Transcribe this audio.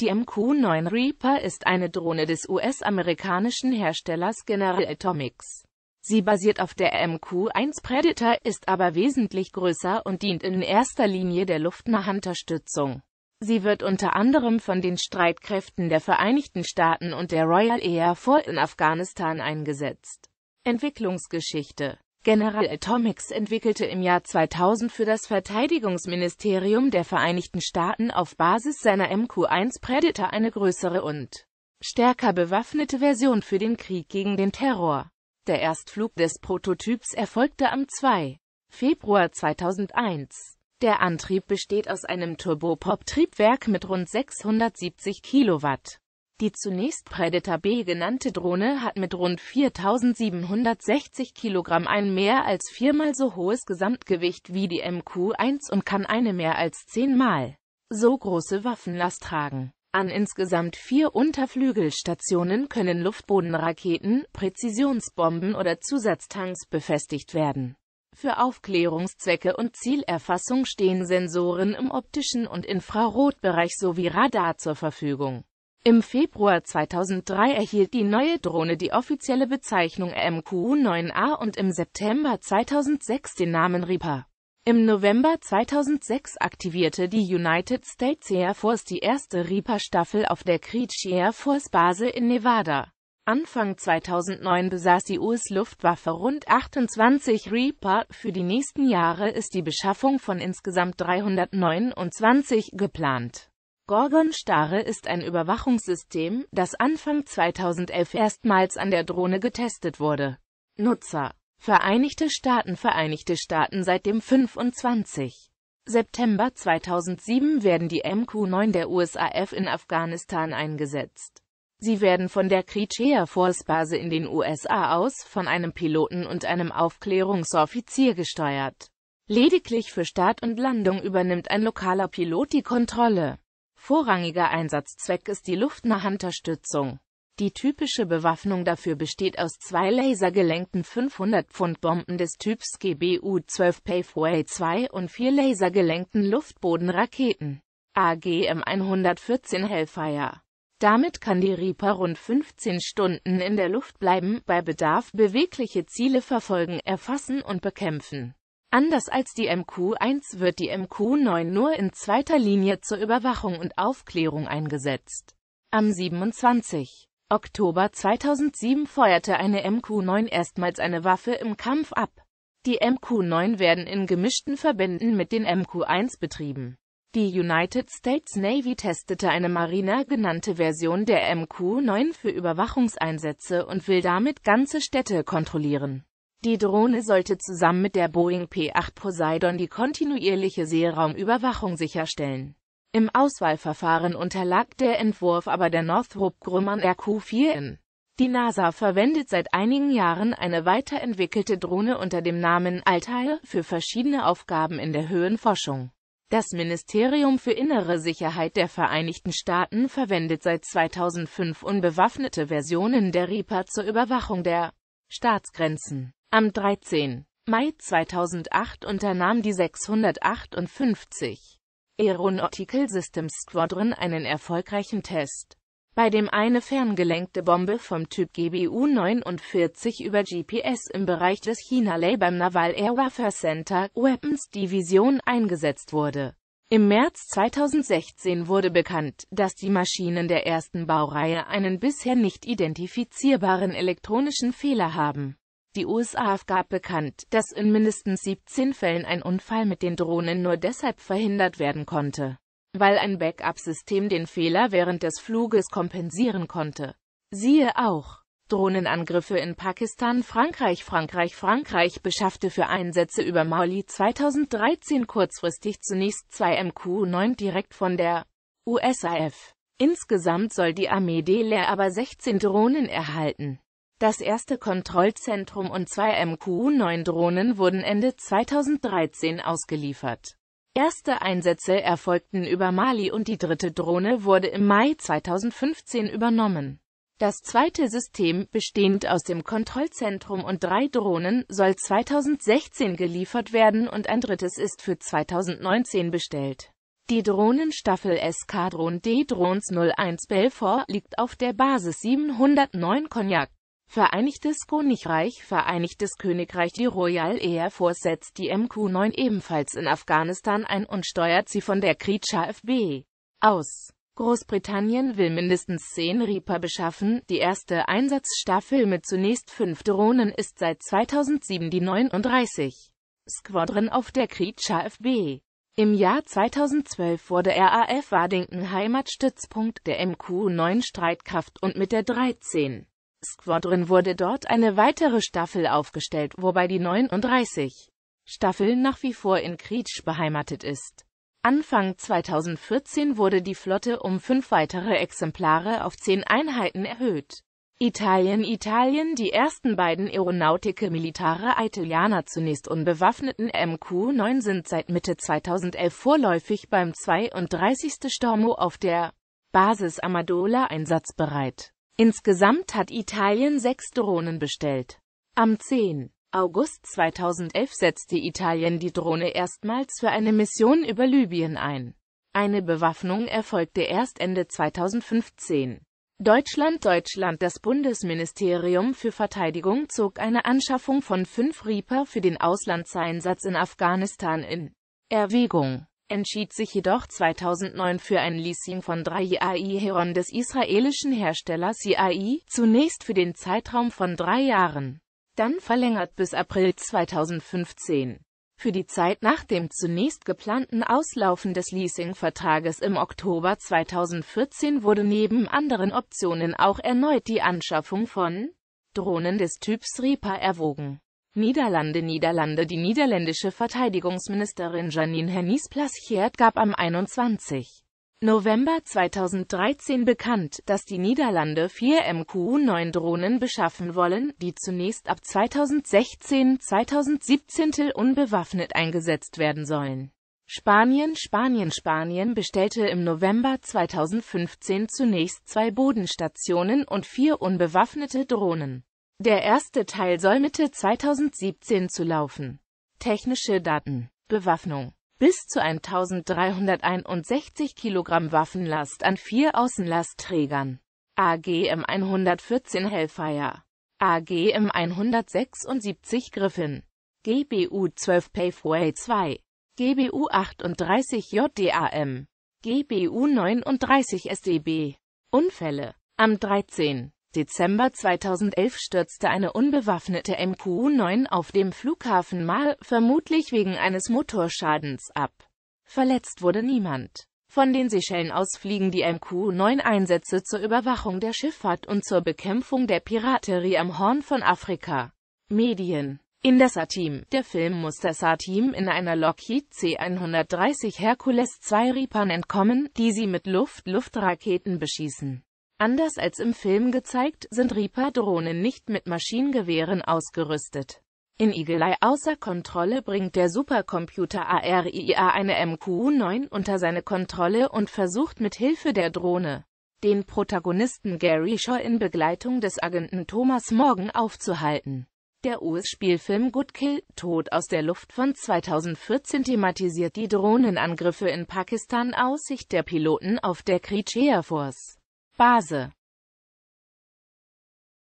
Die MQ-9 Reaper ist eine Drohne des US-amerikanischen Herstellers General Atomics. Sie basiert auf der MQ-1 Predator, ist aber wesentlich größer und dient in erster Linie der Luftnahunterstützung. Sie wird unter anderem von den Streitkräften der Vereinigten Staaten und der Royal Air Force in Afghanistan eingesetzt. Entwicklungsgeschichte General Atomics entwickelte im Jahr 2000 für das Verteidigungsministerium der Vereinigten Staaten auf Basis seiner MQ-1 Predator eine größere und stärker bewaffnete Version für den Krieg gegen den Terror. Der Erstflug des Prototyps erfolgte am 2. Februar 2001. Der Antrieb besteht aus einem Turbopop-Triebwerk mit rund 670 Kilowatt. Die zunächst Predator B genannte Drohne hat mit rund 4.760 Kilogramm ein mehr als viermal so hohes Gesamtgewicht wie die MQ-1 und kann eine mehr als zehnmal so große Waffenlast tragen. An insgesamt vier Unterflügelstationen können Luftbodenraketen, Präzisionsbomben oder Zusatztanks befestigt werden. Für Aufklärungszwecke und Zielerfassung stehen Sensoren im optischen und Infrarotbereich sowie Radar zur Verfügung. Im Februar 2003 erhielt die neue Drohne die offizielle Bezeichnung MQ-9A und im September 2006 den Namen Reaper. Im November 2006 aktivierte die United States Air Force die erste Reaper-Staffel auf der Creech Air Force-Base in Nevada. Anfang 2009 besaß die US-Luftwaffe rund 28 Reaper. Für die nächsten Jahre ist die Beschaffung von insgesamt 329 geplant. Gorgon starre ist ein Überwachungssystem, das Anfang 2011 erstmals an der Drohne getestet wurde. Nutzer Vereinigte Staaten Vereinigte Staaten seit dem 25. September 2007 werden die MQ-9 der USAF in Afghanistan eingesetzt. Sie werden von der Creech Air Force Base in den USA aus, von einem Piloten und einem Aufklärungsoffizier gesteuert. Lediglich für Start und Landung übernimmt ein lokaler Pilot die Kontrolle. Vorrangiger Einsatzzweck ist die luftnahe Unterstützung. Die typische Bewaffnung dafür besteht aus zwei lasergelenkten 500-Pfund-Bomben des Typs GBU-12 Paveway 2 und vier lasergelenkten Luftbodenraketen AGM-114 Hellfire. Damit kann die Reaper rund 15 Stunden in der Luft bleiben, bei Bedarf bewegliche Ziele verfolgen, erfassen und bekämpfen. Anders als die MQ-1 wird die MQ-9 nur in zweiter Linie zur Überwachung und Aufklärung eingesetzt. Am 27. Oktober 2007 feuerte eine MQ-9 erstmals eine Waffe im Kampf ab. Die MQ-9 werden in gemischten Verbänden mit den MQ-1 betrieben. Die United States Navy testete eine Marina genannte Version der MQ-9 für Überwachungseinsätze und will damit ganze Städte kontrollieren. Die Drohne sollte zusammen mit der Boeing P-8 Poseidon die kontinuierliche Seeraumüberwachung sicherstellen. Im Auswahlverfahren unterlag der Entwurf aber der Northrop Grumman RQ-4N. Die NASA verwendet seit einigen Jahren eine weiterentwickelte Drohne unter dem Namen Altair für verschiedene Aufgaben in der Höhenforschung. Das Ministerium für Innere Sicherheit der Vereinigten Staaten verwendet seit 2005 unbewaffnete Versionen der Reaper zur Überwachung der Staatsgrenzen. Am 13. Mai 2008 unternahm die 658 Aeronautical Systems Squadron einen erfolgreichen Test, bei dem eine ferngelenkte Bombe vom Typ GBU-49 über GPS im Bereich des China Lay beim Naval Air Warfare Center Weapons Division eingesetzt wurde. Im März 2016 wurde bekannt, dass die Maschinen der ersten Baureihe einen bisher nicht identifizierbaren elektronischen Fehler haben die USA gab bekannt, dass in mindestens 17 Fällen ein Unfall mit den Drohnen nur deshalb verhindert werden konnte, weil ein Backup-System den Fehler während des Fluges kompensieren konnte. Siehe auch Drohnenangriffe in Pakistan Frankreich Frankreich Frankreich beschaffte für Einsätze über Mali 2013 kurzfristig zunächst zwei MQ-9 direkt von der USAF. Insgesamt soll die Armee Delay aber 16 Drohnen erhalten. Das erste Kontrollzentrum und zwei MQ-9-Drohnen wurden Ende 2013 ausgeliefert. Erste Einsätze erfolgten über Mali und die dritte Drohne wurde im Mai 2015 übernommen. Das zweite System, bestehend aus dem Kontrollzentrum und drei Drohnen, soll 2016 geliefert werden und ein drittes ist für 2019 bestellt. Die Drohnenstaffel Eskadron D-Drones 01 Belfort liegt auf der Basis 709 Cognac. Vereinigtes Königreich Vereinigtes Königreich Die Royal Air Force setzt die MQ-9 ebenfalls in Afghanistan ein und steuert sie von der Creature FB aus. Großbritannien will mindestens zehn Reaper beschaffen. Die erste Einsatzstaffel mit zunächst fünf Drohnen ist seit 2007 die 39 Squadron auf der Creature FB. Im Jahr 2012 wurde RAF Wadington Heimatstützpunkt der MQ-9 Streitkraft und mit der 13 Squadron wurde dort eine weitere Staffel aufgestellt, wobei die 39 Staffel nach wie vor in Creech beheimatet ist. Anfang 2014 wurde die Flotte um fünf weitere Exemplare auf zehn Einheiten erhöht. Italien Italien Die ersten beiden Aeronautiche Militare Italianer zunächst unbewaffneten MQ-9 sind seit Mitte 2011 vorläufig beim 32. Stormo auf der Basis Amadola einsatzbereit. Insgesamt hat Italien sechs Drohnen bestellt. Am 10. August 2011 setzte Italien die Drohne erstmals für eine Mission über Libyen ein. Eine Bewaffnung erfolgte erst Ende 2015. Deutschland Deutschland Das Bundesministerium für Verteidigung zog eine Anschaffung von fünf Reaper für den Auslandseinsatz in Afghanistan in Erwägung entschied sich jedoch 2009 für ein Leasing von drei Yai Heron des israelischen Herstellers Yai, e zunächst für den Zeitraum von drei Jahren, dann verlängert bis April 2015. Für die Zeit nach dem zunächst geplanten Auslaufen des Leasingvertrages im Oktober 2014 wurde neben anderen Optionen auch erneut die Anschaffung von Drohnen des Typs Reaper erwogen. Niederlande Niederlande Die niederländische Verteidigungsministerin Janine Hennis Plaschiert gab am 21. November 2013 bekannt, dass die Niederlande vier MQ-9-Drohnen beschaffen wollen, die zunächst ab 2016-2017 unbewaffnet eingesetzt werden sollen. Spanien Spanien Spanien bestellte im November 2015 zunächst zwei Bodenstationen und vier unbewaffnete Drohnen. Der erste Teil soll Mitte 2017 zu laufen. Technische Daten. Bewaffnung. Bis zu 1361 Kilogramm Waffenlast an vier Außenlastträgern. AGM 114 Hellfire. AGM 176 Griffin. GBU 12 Paveway 2. GBU 38 JDAM. GBU 39 SDB. Unfälle. Am 13. Dezember 2011 stürzte eine unbewaffnete MQ-9 auf dem Flughafen Mal, vermutlich wegen eines Motorschadens, ab. Verletzt wurde niemand. Von den Seychellen aus fliegen die MQ-9-Einsätze zur Überwachung der Schifffahrt und zur Bekämpfung der Piraterie am Horn von Afrika. Medien in der A-Team. Der Film muss der A-Team in einer Lockheed C-130 Hercules II Reapern entkommen, die sie mit Luft-Luftraketen beschießen. Anders als im Film gezeigt, sind Reaper-Drohnen nicht mit Maschinengewehren ausgerüstet. In Eagle Eye außer Kontrolle bringt der Supercomputer ARIA eine MQ-9 unter seine Kontrolle und versucht mit Hilfe der Drohne, den Protagonisten Gary Shaw in Begleitung des Agenten Thomas Morgan aufzuhalten. Der US-Spielfilm Good Kill, Tod aus der Luft von 2014 thematisiert die Drohnenangriffe in Pakistan aus Sicht der Piloten auf der Krieg Air Force. Pasa